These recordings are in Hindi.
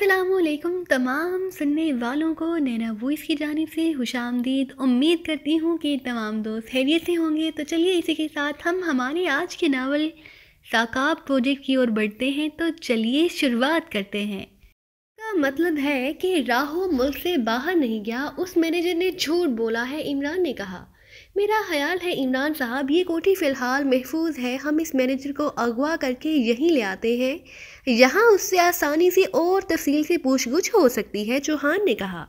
असलकुम तमाम सुनने वालों को नैना वॉइस की जानब से खुश आमदीद उम्मीद करती हूँ कि तमाम दोस्त हैरियत से होंगे तो चलिए इसी के साथ हम हमारे आज के नावल साकाब प्रोजेक्ट की ओर बढ़ते हैं तो चलिए शुरुआत करते हैं का मतलब है कि राहो मुल्क से बाहर नहीं गया उस मैनेजर ने झूठ बोला है इमरान ने कहा मेरा ख्याल है इमरान साहब ये कोठी फ़िलहाल महफूज है हम इस मैनेजर को अगवा करके यहीं ले आते हैं यहाँ उससे आसानी से और तफसील से पूछ गुछ हो सकती है चौहान ने कहा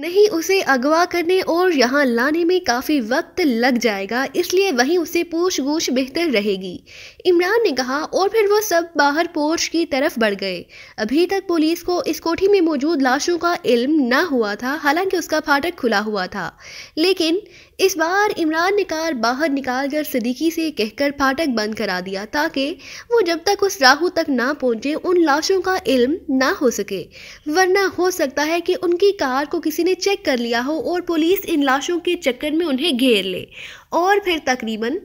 नहीं उसे अगवा करने और यहाँ लाने में काफ़ी वक्त लग जाएगा इसलिए वहीं उसे पूछ गूछ बेहतर रहेगी इमरान ने कहा और फिर वो सब बाहर पोर्च की तरफ बढ़ गए अभी तक पुलिस को इस कोठी में मौजूद लाशों का इल्म ना हुआ था हालांकि उसका फाटक खुला हुआ था लेकिन इस बार इमरान ने कार बाहर निकाल कर सदीकी से कहकर फाटक बंद करा दिया ताकि वो जब तक उस राहू तक ना पहुंचे उन लाशों का इल्म ना हो सके वरना हो सकता है कि उनकी कार को किसी ने चेक कर लिया हो और पुलिस इन लाशों के चक्कर में उन्हें घेर ले और फिर तकरीबन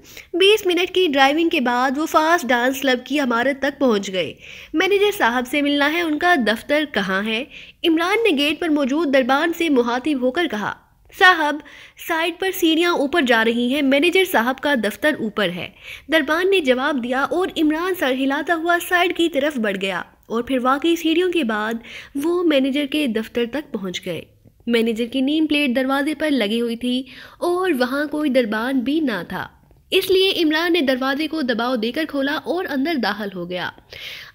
20 मिनट की ड्राइविंग के बाद वो फास्ट डांस क्लब की इमारत तक पहुंच गए मैनेजर साहब से मिलना है उनका दफ्तर कहाँ है इमरान ने गेट पर मौजूद दरबान से मुहातिब होकर कहा साहब साइड पर सीढ़ियाँ ऊपर जा रही हैं मैनेजर साहब का दफ्तर ऊपर है दरबान ने जवाब दिया और इमरान सर हिलाता हुआ साइड की तरफ बढ़ गया और फिर वाकई सीढ़ियों के बाद वो मैनेजर के दफ्तर तक पहुंच गए मैनेजर की नीम प्लेट दरवाजे पर लगी हुई थी और वहाँ कोई दरबान भी ना था इसलिए इमरान ने दरवाजे को दबाव देकर खोला और अंदर दाखिल हो गया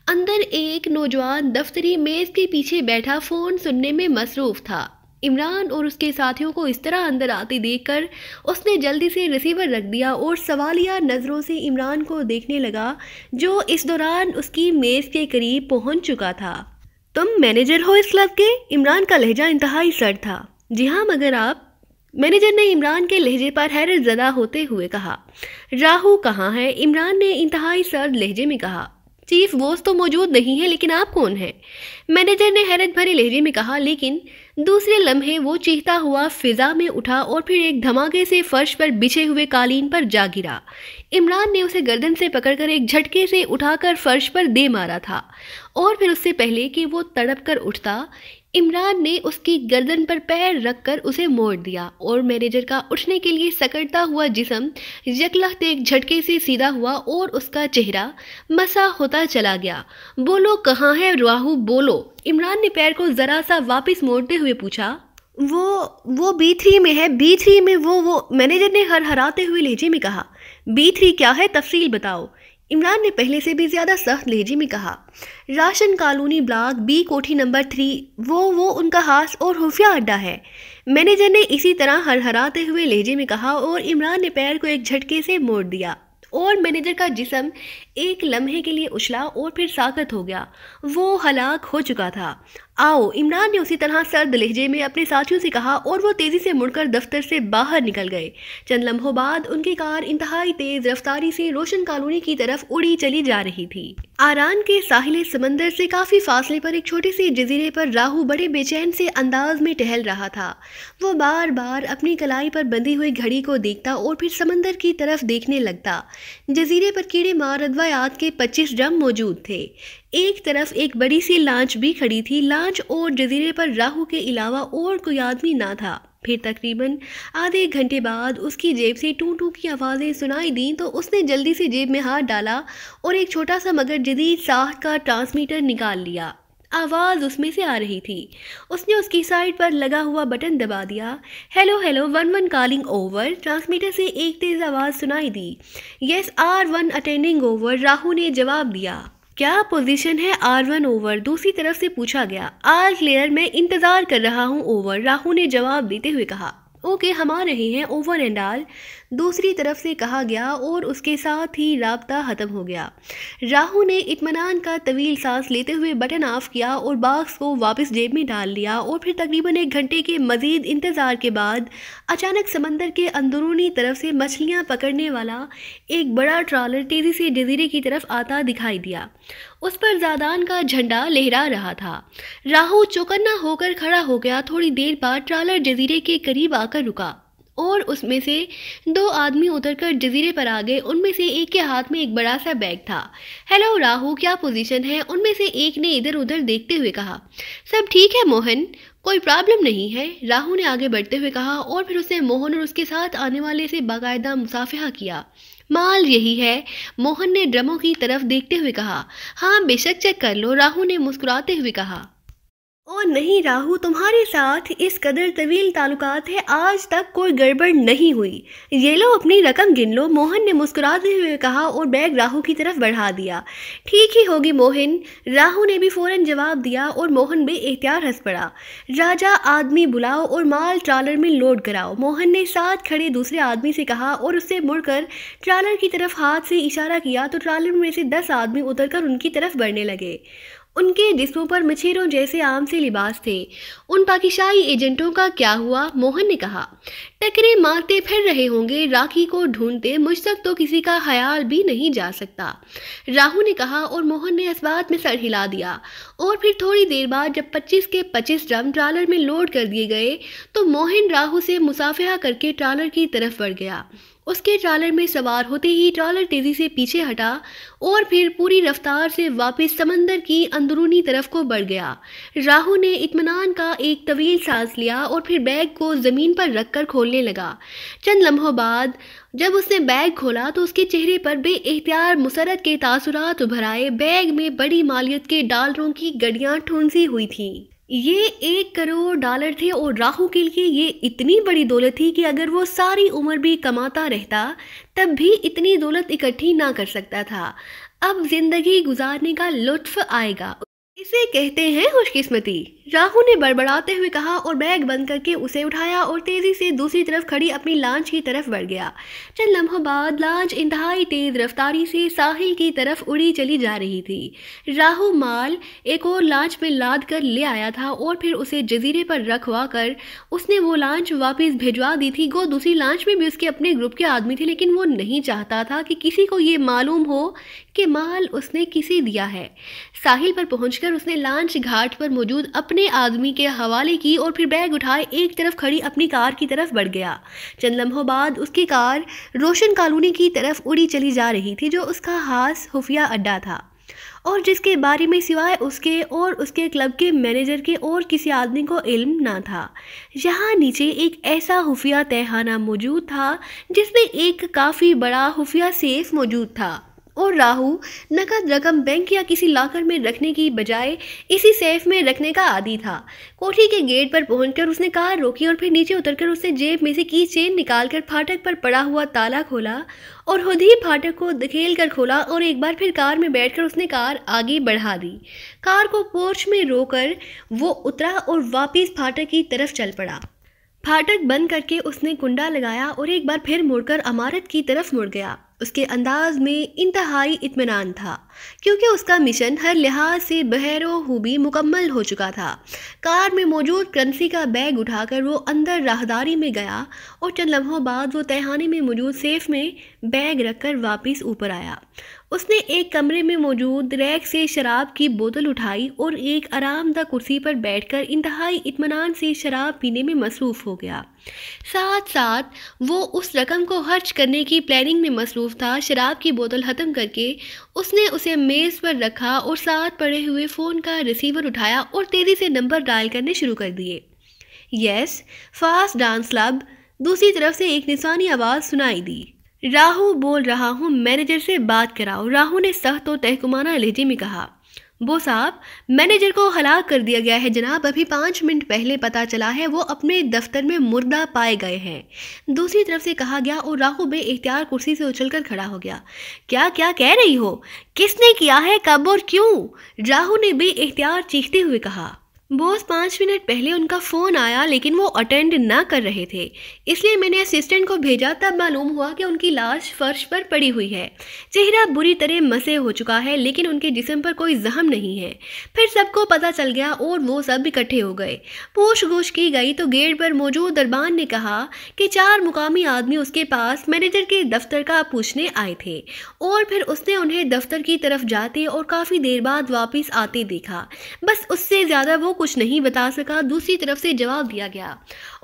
अंदर एक नौजवान दफ्तरी मेज़ के पीछे बैठा फ़ोन सुनने में मसरूफ़ था इमरान और उसके साथियों को इस तरह अंदर आते देखकर उसने जल्दी से रिसीवर रख दिया और सवालिया नज़रों से इमरान को देखने लगा जो इस दौरान उसकी मेज़ के करीब पहुंच चुका था तुम मैनेजर हो इस क्लब के इमरान का लहजा इंतहाई सर था जी हाँ मगर आप मैनेजर ने इमरान के लहजे पर हैरत ज़दा होते हुए कहा राहू कहाँ है इमरान ने इंतहाई सर्द लहजे में कहा चीफ बोस तो मौजूद नहीं है लेकिन आप कौन हैं मैनेजर ने हैरत भरे लहजे में कहा लेकिन दूसरे लम्हे वो चीखता हुआ फिजा में उठा और फिर एक धमाके से फर्श पर बिछे हुए कालीन पर जा गिरा इमरान ने उसे गर्दन से पकड़कर एक झटके से उठाकर फर्श पर दे मारा था और फिर उससे पहले कि वो तड़प कर उठता इमरान ने उसकी गर्दन पर पैर रखकर उसे मोड़ दिया और मैनेजर का उठने के लिए सकड़ता हुआ जिसम यकलहते एक झटके से सीधा हुआ और उसका चेहरा मसा होता चला गया बोलो कहाँ है राहू बोलो इमरान ने पैर को ज़रा सा वापस मोड़ते हुए पूछा वो वो बी थ्री में है बी थ्री में वो वो मैनेजर ने हर हराते हुए लहजे में कहा बी थ्री क्या है तफसील बताओ इमरान ने पहले से भी ज़्यादा सख्त लहजे में कहा राशन कॉलोनी ब्लॉक बी कोठी नंबर थ्री वो वो उनका खास और खुफिया अड्डा है मैनेजर ने इसी तरह हरहराते हुए लहजे में कहा और इमरान ने पैर को एक झटके से मोड़ दिया और मैनेजर का जिसम एक लम्हे के लिए उछला और फिर साकत हो गया वो हलाक हो चुका था आओ इमरान ने उसी तरह सर्द लहजे में अपने साथियों से कहा और वो तेज़ी से मुड़कर दफ्तर से बाहर निकल गए चंद लम्हों बाद उनकी कार इंतहाई तेज़ रफ्तारी से रोशन कॉलोनी की तरफ उड़ी चली जा रही थी आरान के साहिल समंदर से काफ़ी फासले पर एक छोटे से जजीरे पर राहु बड़े बेचैन से अंदाज में टहल रहा था वो बार बार अपनी कलाई पर बंधी हुई घड़ी को देखता और फिर समंदर की तरफ देखने लगता जजीरे पर कीड़े मार अदवायात के पच्चीस ड्रम मौजूद थे एक तरफ एक बड़ी सी लांच भी खड़ी थी लांच और जजीरे पर राहू के अलावा और कोई आदमी ना था फिर तकरीबन आधे घंटे बाद उसकी जेब से टू टू की आवाज़ें सुनाई दीं तो उसने जल्दी से जेब में हाथ डाला और एक छोटा सा मगर जदीद साह का ट्रांसमीटर निकाल लिया आवाज़ उसमें से आ रही थी उसने उसकी साइड पर लगा हुआ बटन दबा दिया hello hello one one calling over transmitter से एक तेज़ आवाज़ सुनाई दी yes R one attending over Rahu ने जवाब दिया क्या पोजीशन है आर वन ओवर दूसरी तरफ से पूछा गया आर लेयर में इंतजार कर रहा हूं ओवर राहू ने जवाब देते हुए कहा ओके हम आ रहे हैं ओवर एंड आल दूसरी तरफ से कहा गया और उसके साथ ही रबता ख़त्म हो गया राहू ने इतमान का तवील सांस लेते हुए बटन ऑफ किया और बाक्स को वापस जेब में डाल लिया और फिर तकरीबन एक घंटे के मज़ीद इंतज़ार के बाद अचानक समंदर के अंदरूनी तरफ से मछलियाँ पकड़ने वाला एक बड़ा ट्रॉलर तेज़ी से जजीरे की तरफ आता दिखाई दिया उस पर जादान का झंडा लहरा रहा था राहू चौकन्ना होकर खड़ा हो गया थोड़ी देर बाद ट्रालर जजीरे के करीब आकर रुका और उसमें से दो आदमी उतरकर जजीरे पर आ गए उनमें से एक के हाथ में एक बड़ा सा बैग था हेलो राहु क्या पोजीशन है उनमें से एक ने इधर उधर देखते हुए कहा सब ठीक है मोहन कोई प्रॉब्लम नहीं है राहू ने आगे बढ़ते हुए कहा और फिर उसने मोहन और उसके साथ आने वाले से बाकायदा मुसाफिहा किया माल यही है मोहन ने ड्रमों की तरफ देखते हुए कहा हाँ बेशक चेक कर लो राहू ने मुस्कुराते हुए कहा और नहीं राहु तुम्हारे साथ इस कदर तवील ताल्लुक है आज तक कोई गड़बड़ नहीं हुई ये लो अपनी रकम गिन लो मोहन ने मुस्कुराते हुए कहा और बैग राहु की तरफ बढ़ा दिया ठीक ही होगी मोहन राहु ने भी फौरन जवाब दिया और मोहन भी एहतियार हंस पड़ा राजा आदमी बुलाओ और माल ट्रालर में लोड कराओ मोहन ने साथ खड़े दूसरे आदमी से कहा और उससे मुड़कर ट्रालर की तरफ हाथ से इशारा किया तो ट्रालर में से दस आदमी उतर कर उनकी तरफ बढ़ने लगे उनके जिस्मों पर मच्छरों जैसे आम से लिबास थे उन पाकिशाई एजेंटों का क्या हुआ मोहन ने कहा टकरे मारते फिर रहे होंगे राखी को ढूंढते मुझ तक तो किसी का ख्याल भी नहीं जा सकता राहू ने कहा और मोहन ने इस में सर हिला दिया और फिर थोड़ी देर बाद जब 25 के 25 ड्रम ट्रालर में लोड कर दिए गए तो मोहन राहू से मुसाफिया करके ट्रालर की तरफ बढ़ गया उसके ट्रॉलर में सवार होते ही ट्रॉलर तेजी से पीछे हटा और फिर पूरी रफ्तार से वापस समंदर की अंदरूनी तरफ को बढ़ गया राहु ने इतमान का एक तवील सांस लिया और फिर बैग को ज़मीन पर रखकर खोलने लगा चंद लम्हों बाद जब उसने बैग खोला तो उसके चेहरे पर बे एहतियार मुसरत के तासुरात उभर आए बैग में बड़ी मालियत के डालरों की गड़ियाँ ठुनसी हुई थीं ये एक करोड़ डॉलर थे और राहु के लिए ये इतनी बड़ी दौलत थी कि अगर वो सारी उम्र भी कमाता रहता तब भी इतनी दौलत इकट्ठी ना कर सकता था अब ज़िंदगी गुजारने का लुत्फ आएगा इसे कहते हैं खुशकिस्मती राहू ने बड़बड़ाते हुए कहा और बैग बंद करके उसे उठाया और तेज़ी से दूसरी तरफ खड़ी अपनी लांच की तरफ बढ़ गया चंद लम्हों बाद लांच इंतहाई तेज़ रफ्तारी से साहिल की तरफ उड़ी चली जा रही थी राहू माल एक और लांच में लाद कर ले आया था और फिर उसे जजीरे पर रखवा कर उसने वो लांच वापस भिजवा दी थी गो दूसरी लांच में भी उसके अपने ग्रुप के आदमी थे लेकिन वो नहीं चाहता था कि किसी को ये मालूम हो कि माल उसने किसे दिया है साहिल पर पहुंचकर उसने लांच घाट पर मौजूद अपने आदमी के हवाले की और फिर बैग उठाए एक तरफ खड़ी अपनी कार की तरफ बढ़ गया चंद लम्हों बाद उसकी कार रोशन कॉलोनी की तरफ उड़ी चली जा रही थी जो उसका खास खुफिया अड्डा था और जिसके बारे में सिवाय उसके और उसके क्लब के मैनेजर के और किसी आदमी को इल्म ना था यहाँ नीचे एक ऐसा खुफिया तहखाना मौजूद था जिसमें एक काफ़ी बड़ा खुफिया सेफ मौजूद था और राहु नकद रकम बैंक या किसी लाकर में रखने की बजाय इसी सेफ में रखने का आदि था कोठी के गेट पर पहुंचकर उसने कार रोकी और फिर नीचे उतरकर उसने जेब में से की चेन निकालकर फाटक पर पड़ा हुआ ताला खोला और खुद ही फाटक को धकेल कर खोला और एक बार फिर कार में बैठकर उसने कार आगे बढ़ा दी कार को पोर्च में रोकर वो उतरा और वापिस फाटक की तरफ चल पड़ा फाटक बंद करके उसने कुंडा लगाया और एक बार फिर मुड़कर अमारत की तरफ मुड़ गया उसके अंदाज में इंतहाई इतमान था क्योंकि उसका मिशन हर लिहाज से बहरो खूबी मुकम्मल हो चुका था कार में मौजूद करंसी का बैग उठाकर वो अंदर राहदारी में गया और चंद लम्हों बाद वो तहानी में मौजूद सेफ में बैग रखकर वापस ऊपर आया उसने एक कमरे में मौजूद रैक से शराब की बोतल उठाई और एक आरामदा कुर्सी पर बैठकर इंतहाई इतमान से शराब पीने में मसरूफ़ हो गया साथ साथ वो उस रकम को खर्च करने की प्लानिंग में मसरूफ़ था शराब की बोतल ख़त्म करके उसने उसे मेज़ पर रखा और साथ पड़े हुए फ़ोन का रिसीवर उठाया और तेज़ी से नंबर डायल करने शुरू कर दिए यस फास्ट डांस क्लब दूसरी तरफ से एक निशानी आवाज़ सुनाई दी राहू बोल रहा हूँ मैनेजर से बात कराओ राहू ने सख्त और तहकुमाना लहजे में कहा वो साहब मैनेजर को हलाक कर दिया गया है जनाब अभी पाँच मिनट पहले पता चला है वो अपने दफ्तर में मुर्दा पाए गए हैं दूसरी तरफ से कहा गया और राहु बे इख्तियार कुर्सी से उछलकर खड़ा हो गया क्या क्या कह रही हो किसने किया है कब और क्यों राहु ने बे इख्तियार चीखते हुए कहा बोस पाँच मिनट पहले उनका फ़ोन आया लेकिन वो अटेंड ना कर रहे थे इसलिए मैंने असिस्टेंट को भेजा तब मालूम हुआ कि उनकी लाश फर्श पर पड़ी हुई है चेहरा बुरी तरह मसे हो चुका है लेकिन उनके जिसम पर कोई जहम नहीं है फिर सबको पता चल गया और वो सब इकट्ठे हो गए पूछ गूछ की गई तो गेट पर मौजूद दरबान ने कहा कि चार मुकामी आदमी उसके पास मैनेजर के दफ्तर का पूछने आए थे और फिर उसने उन्हें दफ्तर की तरफ जाते और काफ़ी देर बाद वापस आते देखा बस उससे ज़्यादा वो कुछ नहीं बता सका दूसरी तरफ से जवाब दिया गया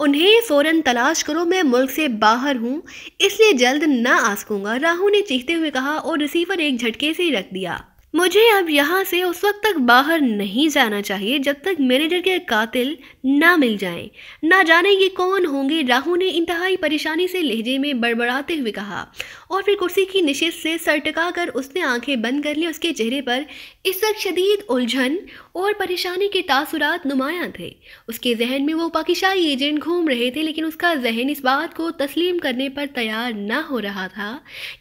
उन्हें फ़ौरन तलाश करो में मुल्क से बाहर हूँ इसलिए जल्द ना आ सकूँगा राहू ने चीखते हुए कहा और रिसीवर एक झटके से रख दिया मुझे अब यहाँ से उस वक्त तक बाहर नहीं जाना चाहिए जब तक मैनेजर के कातिल ना मिल जाएं। ना जाने ये कौन होंगे राहू ने इंतहाई परेशानी से लहजे में बड़बड़ाते हुए कहा और फिर कुर्सी की निशेष से सर टका कर उसने आंखें बंद कर ली उसके चेहरे पर इस वक्त शदीद उलझन और परेशानी के तासुरात नुमायाँ थे उसके जहन में वो पाकिशाही एजेंट घूम रहे थे लेकिन उसका जहन इस बात को तस्लीम करने पर तैयार ना हो रहा था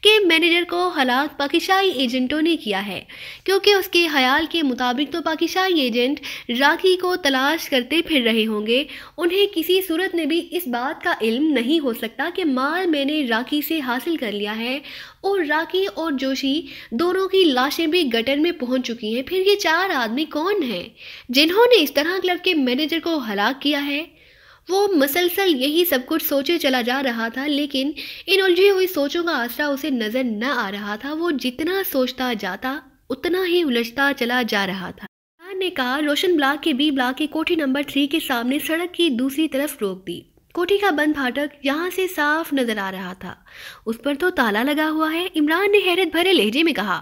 कि मैनेजर को हालात पाकिशाही एजेंटों ने किया है क्योंकि उसके ख्याल के मुताबिक तो पाकिस्तानी एजेंट राखी को तलाश करते फिर रहे होंगे उन्हें किसी सूरत में भी इस बात का इल्म नहीं हो सकता कि माल मैंने राखी से हासिल कर लिया है और राखी और जोशी दोनों की लाशें भी गटर में पहुंच चुकी हैं फिर ये चार आदमी कौन हैं जिन्होंने इस तरह क्लब के मैनेजर को हलाक किया है वो मसलसल यही सब कुछ सोचे चला जा रहा था लेकिन इन उलझी हुई सोचों का आसरा उसे नज़र न आ रहा था वो जितना सोचता जाता उतना ही उलझता चला जा रहा था कार ने कहा रोशन ब्लॉक के बी ब्लॉक के कोठी नंबर थ्री के सामने सड़क की दूसरी तरफ रोक दी कोठी का बंद फाटक यहाँ से साफ नजर आ रहा था उस पर तो ताला लगा हुआ है इमरान ने हैरत भरे लहजे में कहा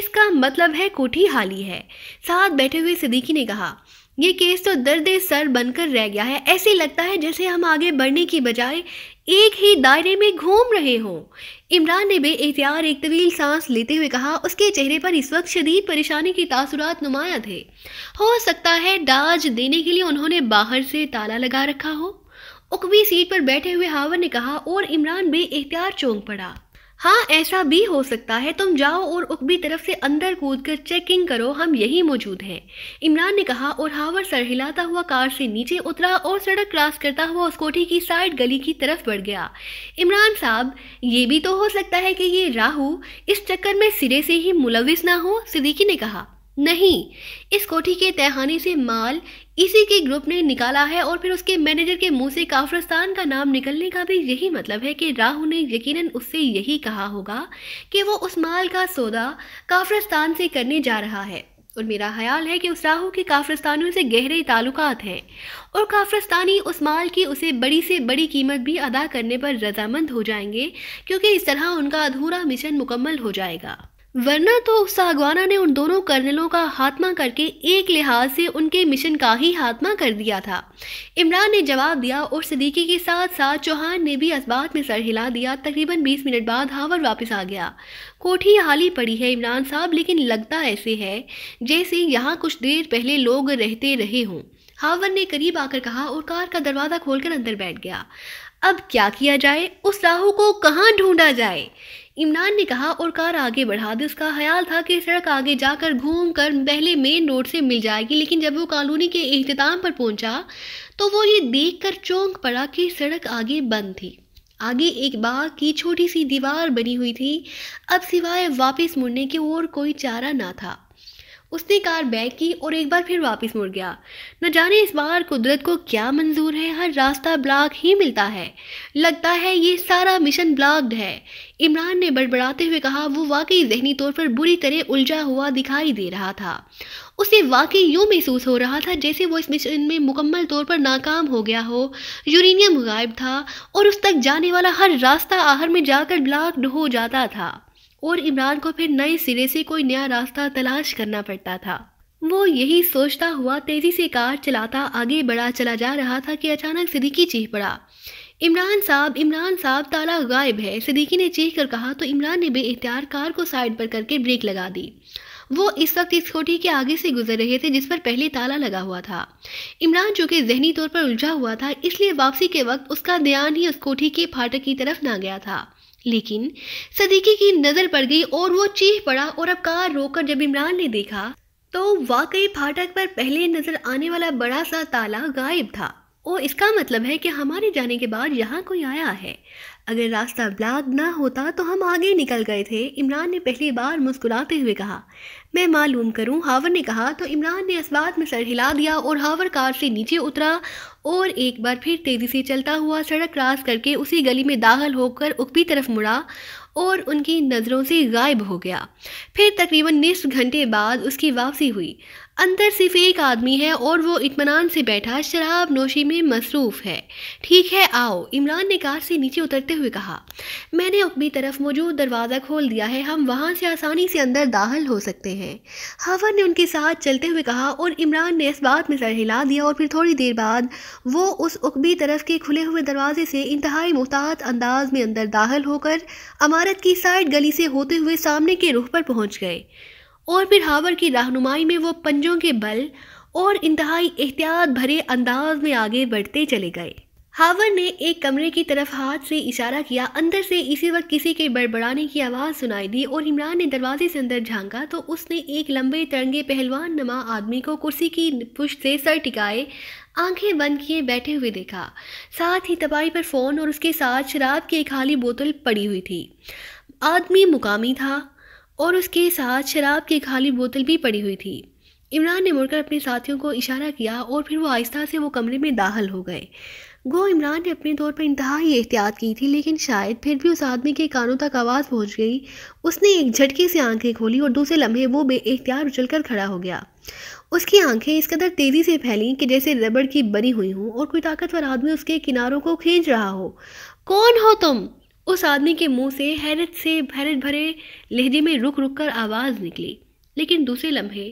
इसका मतलब है कोठी हाली है साथ बैठे हुए सिद्दीकी ने कहा यह केस तो दर्द सर बनकर रह गया है ऐसे लगता है जैसे हम आगे बढ़ने की बजाय एक ही दायरे में घूम रहे हो इमरान ने बेएहतियार एक तवील सांस लेते हुए कहा उसके चेहरे पर इस वक्त शदीद परेशानी की तासुरात नुमाया थे हो सकता है दाज देने के लिए उन्होंने बाहर से ताला लगा रखा हो उकवी सीट पर बैठे हुए हावर ने कहा और इमरान एहतियार चौंक पड़ा हाँ ऐसा भी हो सकता है तुम जाओ और उकबी तरफ से अंदर कूद कर चेकिंग करो हम यही मौजूद हैं इमरान ने कहा और हावर सर हिलाता हुआ कार से नीचे उतरा और सड़क क्रॉस करता हुआ उस कोठी की साइड गली की तरफ बढ़ गया इमरान साहब ये भी तो हो सकता है कि ये राहू इस चक्कर में सिरे से ही मुलविस ना हो सिद्दीकी ने कहा नहीं इस कोठी के तहखाने से माल इसी के ग्रुप ने निकाला है और फिर उसके मैनेजर के मुंह से काफ़्रस्तान का नाम निकलने का भी यही मतलब है कि राहु ने यकीनन उससे यही कहा होगा कि वो उस माल का सौदा काफ्रस्तान से करने जा रहा है और मेरा ख्याल है कि उस राहू के काफ्रस्तानियों से गहरे ताल्लुकात हैं और काफ़्रस्तानी उस माल की उसे बड़ी से बड़ी कीमत भी अदा करने पर रजामंद हो जाएंगे क्योंकि इस तरह उनका अधूरा मिशन मुकम्मल हो जाएगा वरना तो सागवाना ने उन दोनों कर्नलों का हाथमा करके एक लिहाज से उनके मिशन का ही हाथमा कर दिया था इमरान ने जवाब दिया और सदीकी के साथ साथ चौहान ने भी इस में सर हिला दिया तकरीबन 20 मिनट बाद हावर वापस आ गया कोठी हाली पड़ी है इमरान साहब लेकिन लगता ऐसे है जैसे यहाँ कुछ देर पहले लोग रहते रहे हों हावर ने करीब आकर कहा और कार का दरवाज़ा खोलकर अंदर बैठ गया अब क्या किया जाए उस राहू को कहाँ ढूंढा जाए इमरान ने कहा और कार आगे बढ़ा दी उसका ख्याल था कि सड़क आगे जाकर घूम कर पहले मेन रोड से मिल जाएगी लेकिन जब वो कॉलोनी के अख्ताम पर पहुंचा तो वो ये देख कर चौंक पड़ा कि सड़क आगे बंद थी आगे एक बाग की छोटी सी दीवार बनी हुई थी अब सिवाय वापस मुड़ने के और कोई चारा ना था उसने कार बैक की और एक बार फिर वापस मुड़ गया न जाने इस बार कुदरत को क्या मंजूर है हर रास्ता ब्लॉक ही मिलता है लगता है ये सारा मिशन ब्लॉक्ड है इमरान ने बड़बड़ाते हुए कहा वो वाकई जहनी तौर पर बुरी तरह उलझा हुआ दिखाई दे रहा था उसे वाकई यूँ महसूस हो रहा था जैसे वो इस मिशन में मुकम्मल तौर पर नाकाम हो गया हो यूरेनियम गायब था और उस तक जाने वाला हर रास्ता आहर में जाकर ब्लॉक्ड हो जाता था और इमरान को फिर नए सिरे से कोई नया रास्ता तलाश करना पड़ता था वो यही सोचता हुआ तेजी से कार चलाता आगे बढ़ा चला जा रहा था कि अचानक सिद्दीकी चीख पड़ा इमरान साहब इमरान साहब ताला गायब है सिद्दीकी ने चीख कर कहा तो इमरान ने बेख्तियार कार को साइड पर करके ब्रेक लगा दी वो इस वक्त इस स्कूटी के आगे से गुजर रहे थे जिस पर पहले ताला लगा हुआ था इमरान जो कि जहनी तौर पर उलझा हुआ था इसलिए वापसी के वक्त उसका ध्यान ही स्कूटी के फाटक की तरफ ना गया था लेकिन सदीकी की नज़र पड़ गई और वो चीख पड़ा और अब कार रोककर जब इमरान ने देखा तो वाकई फाटक पर पहले नज़र आने वाला बड़ा सा ताला गायब था ओ इसका मतलब है कि हमारे जाने के बाद यहाँ कोई आया है अगर रास्ता ब्लॉक ना होता तो हम आगे निकल गए थे इमरान ने पहली बार मुस्कुराते हुए कहा मैं मालूम करूं हावर ने कहा तो इमरान ने इस बात में सर हिला दिया और हावर कार से नीचे उतरा और एक बार फिर तेज़ी से चलता हुआ सड़क क्रॉस करके उसी गली में दाखिल होकर उकबी तरफ मुड़ा और उनकी नज़रों से गायब हो गया फिर तकरीबन निस घंटे बाद उसकी वापसी हुई अंदर सिर्फ एक आदमी है और वो इतमान से बैठा शराब नोशी में मसरूफ़ है ठीक है आओ इमरान ने कार से नीचे उतरते हुए कहा मैंने अपनी तरफ मौजूद दरवाज़ा खोल दिया है हम वहाँ से आसानी से अंदर दाखिल हो सकते हैं हवा ने उनके साथ चलते हुए कहा और इमरान ने इस बात में सर हिला दिया और फिर थोड़ी देर बाद वो उस उकबी तरफ के खुले हुए दरवाजे से इंतहाई मुहतात अंदाज में अंदर दाखिल होकर अमारत की साइड गली से होते हुए सामने के रुख पर पहुंच गए और फिर हावर की रहनुमाई में वो पंजों के बल और इंतहाई एहतियात भरे अंदाज में आगे बढ़ते चले गए हावर ने एक कमरे की तरफ हाथ से इशारा किया अंदर से इसी वक्त किसी के बड़बड़ाने की आवाज़ सुनाई दी और इमरान ने दरवाजे से अंदर झांका तो उसने एक लंबे तरंगे पहलवान नमा आदमी को कुर्सी की पुश से सर टिकाए आंखें बंद किए बैठे हुए देखा साथ ही तबाही पर फ़ोन और उसके साथ शराब की एक खाली बोतल पड़ी हुई थी आदमी मुकामी था और उसके साथ शराब की खाली बोतल भी पड़ी हुई थी इमरान ने मुड़कर अपने साथियों को इशारा किया और फिर वो आहिस्ता से वो कमरे में दाखिल हो गए गो इमरान ने अपने तौर पर इंतहाई एहतियात की थी लेकिन शायद फिर भी उस आदमी के कानों तक आवाज़ पहुंच गई उसने एक झटके से आंखें खोली और दूसरे लम्हे वो बे एहतियात उछल कर खड़ा हो गया उसकी आंखें इस कदर तेज़ी से फैली कि जैसे रबड़ की बनी हुई हों और कोई ताकतवर आदमी उसके किनारों को खींच रहा हो कौन हो तुम उस आदमी के मुंह से हैरत से भरत भरे लहजे में रुक रुक कर आवाज़ निकली लेकिन दूसरे लम्हे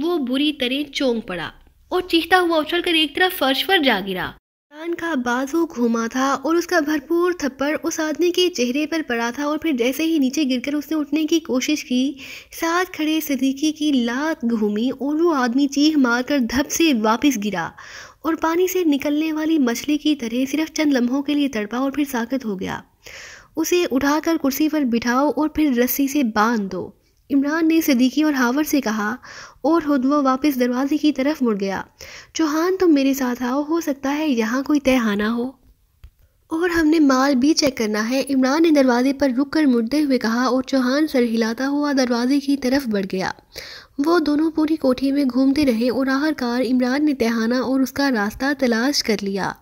वो बुरी तरह चौंक पड़ा और चीखता हुआ उछल कर एक तरफ फर्श पर जा गिरा कान का बाजू घूमा था और उसका भरपूर थप्पड़ उस आदमी के चेहरे पर पड़ा था और फिर जैसे ही नीचे गिरकर उसने उठने की कोशिश की साथ खड़े सदीकी की लात घूमी और वो आदमी चीख मार कर धप से वापस गिरा और पानी से निकलने वाली मछली की तरह सिर्फ चंद लम्हों के लिए तड़पा और फिर साकत हो गया उसे उठाकर कुर्सी पर बिठाओ और फिर रस्सी से बांध दो इमरान ने सदीकी और हावर से कहा और खुद वह वापस दरवाजे की तरफ मुड़ गया चौहान तुम तो मेरे साथ आओ हो सकता है यहाँ कोई तय हो और हमने माल भी चेक करना है इमरान ने दरवाजे पर रुक कर मुड़ते हुए कहा और चौहान सर हिलाता हुआ दरवाजे की तरफ बढ़ गया वो दोनों पूरी कोठी में घूमते रहे और आखिरकार इमरान ने तहाना और उसका रास्ता तलाश कर लिया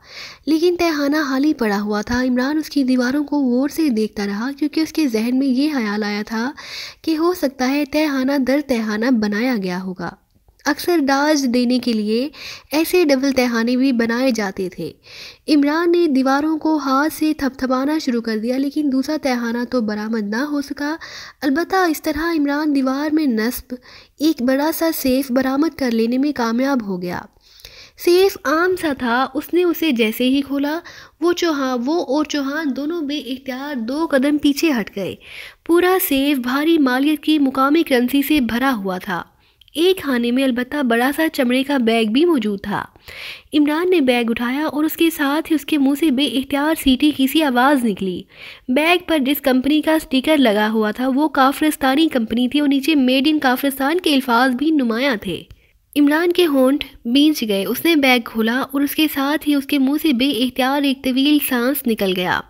लेकिन तहाना हाली पड़ा हुआ था इमरान उसकी दीवारों को गौर से देखता रहा क्योंकि उसके जहन में ये ख्याल आया था कि हो सकता है तहाना दर तहाना बनाया गया होगा अक्सर दाज देने के लिए ऐसे डबल तहाने भी बनाए जाते थे इमरान ने दीवारों को हाथ से थपथपाना शुरू कर दिया लेकिन दूसरा तहाना तो बरामद ना हो सका अलबत् इस तरह इमरान दीवार में नस्ब एक बड़ा सा सेफ बरामद कर लेने में कामयाब हो गया सेफ आम सा था उसने उसे जैसे ही खोला वो चौहान वो और चौहान दोनों बे इख्तियार दो कदम पीछे हट गए पूरा सेफ भारी मालियत की मुकामी करेंसी से भरा हुआ था एक खाने में अलबत् बड़ा सा चमड़े का बैग भी मौजूद था इमरान ने बैग उठाया और उसके साथ ही उसके मुंह से बेख्तियार सीटी की सी आवाज़ निकली बैग पर जिस कंपनी का स्टिकर लगा हुआ था वो काफ्रिस्तानी कंपनी थी और नीचे मेड इन काफ्रिस्तान के अल्फाज भी नुमाया थे इमरान के होंठ बींच गए उसने बैग खोला और उसके साथ ही उसके मुंह से बेख्तियार एक तवील सांस निकल गया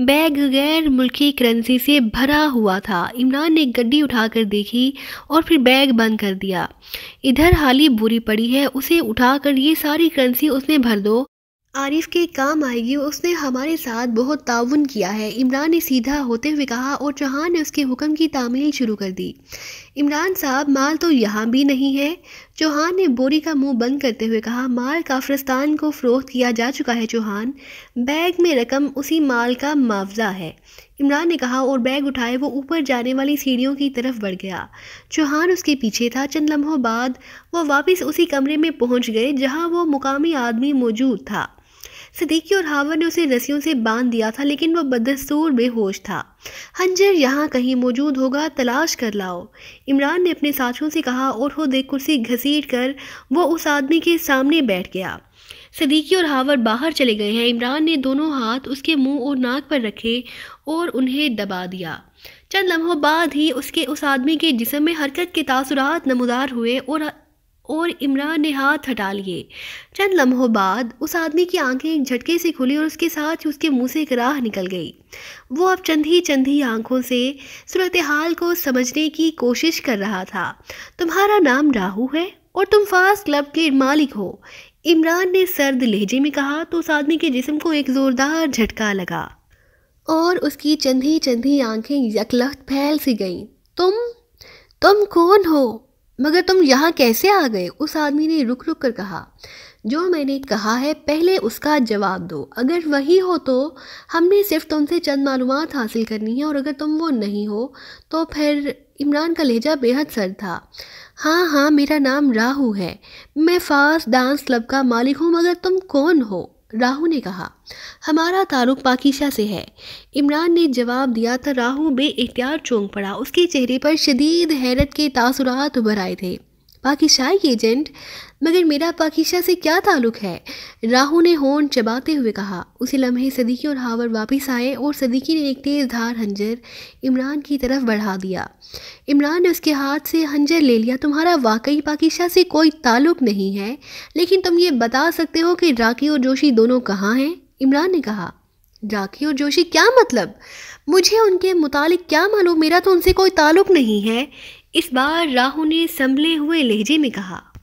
बैग गैर मुल्की करेंसी से भरा हुआ था इमरान ने गड्डी उठाकर देखी और फिर बैग बंद कर दिया इधर हाली बुरी पड़ी है उसे उठाकर ये सारी करेंसी उसने भर दो आरिफ के काम आएगी उसने हमारे साथ बहुत ताउन किया है इमरान ने सीधा होते हुए कहा और चौहान ने उसके हुक्म की तामील शुरू कर दी इमरान साहब माल तो यहाँ भी नहीं है चौहान ने बोरी का मुंह बंद करते हुए कहा माल काफ्रस्तान को फ़रोख्त किया जा चुका है चौहान बैग में रकम उसी माल का मुआवजा है इमरान ने कहा और बैग उठाए वो ऊपर जाने वाली सीढ़ियों की तरफ बढ़ गया चौहान उसके पीछे था चंद लम्हों बाद वो वापस उसी कमरे में पहुंच गए जहां वो मुकामी आदमी मौजूद था सदीकी और हावर ने उसे रस्सियों से बांध दिया था लेकिन वह बदस्तूर बेहोश था हंजर यहाँ कहीं मौजूद होगा तलाश कर लाओ इमरान ने अपने साथियों से कहा और वो देख कुर्सी घसीट कर वह उस आदमी के सामने बैठ गया सदीकी और हावर बाहर चले गए हैं इमरान ने दोनों हाथ उसके मुंह और नाक पर रखे और उन्हें दबा दिया चंद लम्हों बाद ही उसके उस आदमी के जिसम में हरकत के तासुरात नमदार हुए और और इमरान ने हाथ हटा लिए चंद लम्हों बाद उस आदमी की आंखें एक झटके से खुली और उसके साथ ही उसके मुंह से एक राह निकल गई वो अब चंद ही चंद ही आंखों से सूरत हाल को समझने की कोशिश कर रहा था तुम्हारा नाम राहू है और तुम फास्ट क्लब के मालिक हो इमरान ने सर्द लहजे में कहा तो उस आदमी के जिसम को एक ज़ोरदार झटका लगा और उसकी चंदी चंदी आंखें यकलख्त फैल सी गईं तुम तुम कौन हो मगर तुम यहाँ कैसे आ गए उस आदमी ने रुक रुक कर कहा जो मैंने कहा है पहले उसका जवाब दो अगर वही हो तो हमने सिर्फ तुमसे चंद मालूम हासिल करनी है और अगर तुम वो नहीं हो तो फिर इमरान का लहजा बेहद सर था हाँ हाँ मेरा नाम राहू है मैं फास्ट डांस क्लब का मालिक हूँ मगर तुम कौन हो राहू ने कहा हमारा तारुक पाकिशा से है इमरान ने जवाब दिया था राहू बेख्तियार चौंक पड़ा उसके चेहरे पर शदीद हैरत के तासुरात उभर आए थे पाकिशा एजेंट मगर मेरा पाकिशा से क्या ताल्लुक है राहू ने होन चबाते हुए कहा उसी लम्हे सदीकी और हावर वापस आए और सदीकी ने एक तेज़ धार हंजर इमरान की तरफ बढ़ा दिया इमरान ने उसके हाथ से हंजर ले लिया तुम्हारा वाकई पाकिशा से कोई ताल्लुक नहीं है लेकिन तुम ये बता सकते हो कि राखी और जोशी दोनों कहाँ हैं इमरान ने कहा राखी और जोशी क्या मतलब मुझे उनके मुतालिक क्या मालूम मेरा तो उनसे कोई ताल्लुक नहीं है इस बार राहू ने संभले हुए लहजे में कहा